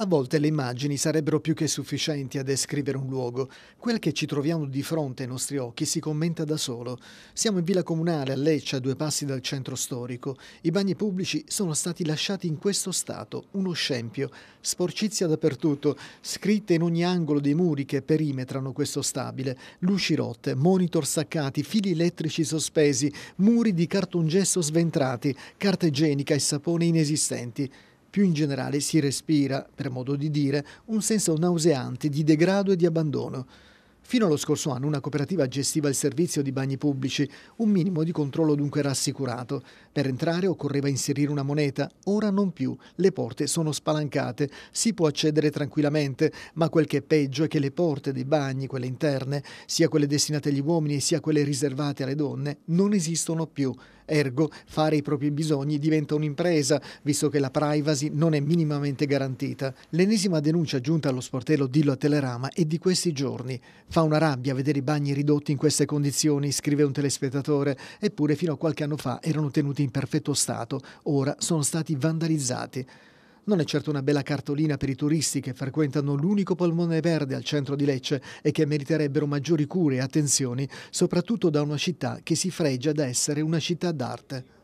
A volte le immagini sarebbero più che sufficienti a descrivere un luogo. Quel che ci troviamo di fronte ai nostri occhi si commenta da solo. Siamo in Villa Comunale a Lecce, a due passi dal centro storico. I bagni pubblici sono stati lasciati in questo stato, uno scempio. Sporcizia dappertutto, scritte in ogni angolo dei muri che perimetrano questo stabile, luci rotte, monitor staccati, fili elettrici sospesi, muri di cartongesso sventrati, carta igienica e sapone inesistenti. Più in generale si respira, per modo di dire, un senso nauseante di degrado e di abbandono. Fino allo scorso anno una cooperativa gestiva il servizio di bagni pubblici, un minimo di controllo dunque era assicurato. Per entrare occorreva inserire una moneta, ora non più, le porte sono spalancate, si può accedere tranquillamente, ma quel che è peggio è che le porte dei bagni, quelle interne, sia quelle destinate agli uomini sia quelle riservate alle donne, non esistono più. Ergo, fare i propri bisogni diventa un'impresa, visto che la privacy non è minimamente garantita. L'ennesima denuncia giunta allo sportello Dillo a Telerama è di questi giorni Fa una rabbia vedere i bagni ridotti in queste condizioni, scrive un telespettatore, eppure fino a qualche anno fa erano tenuti in perfetto stato, ora sono stati vandalizzati. Non è certo una bella cartolina per i turisti che frequentano l'unico polmone verde al centro di Lecce e che meriterebbero maggiori cure e attenzioni, soprattutto da una città che si fregia da essere una città d'arte.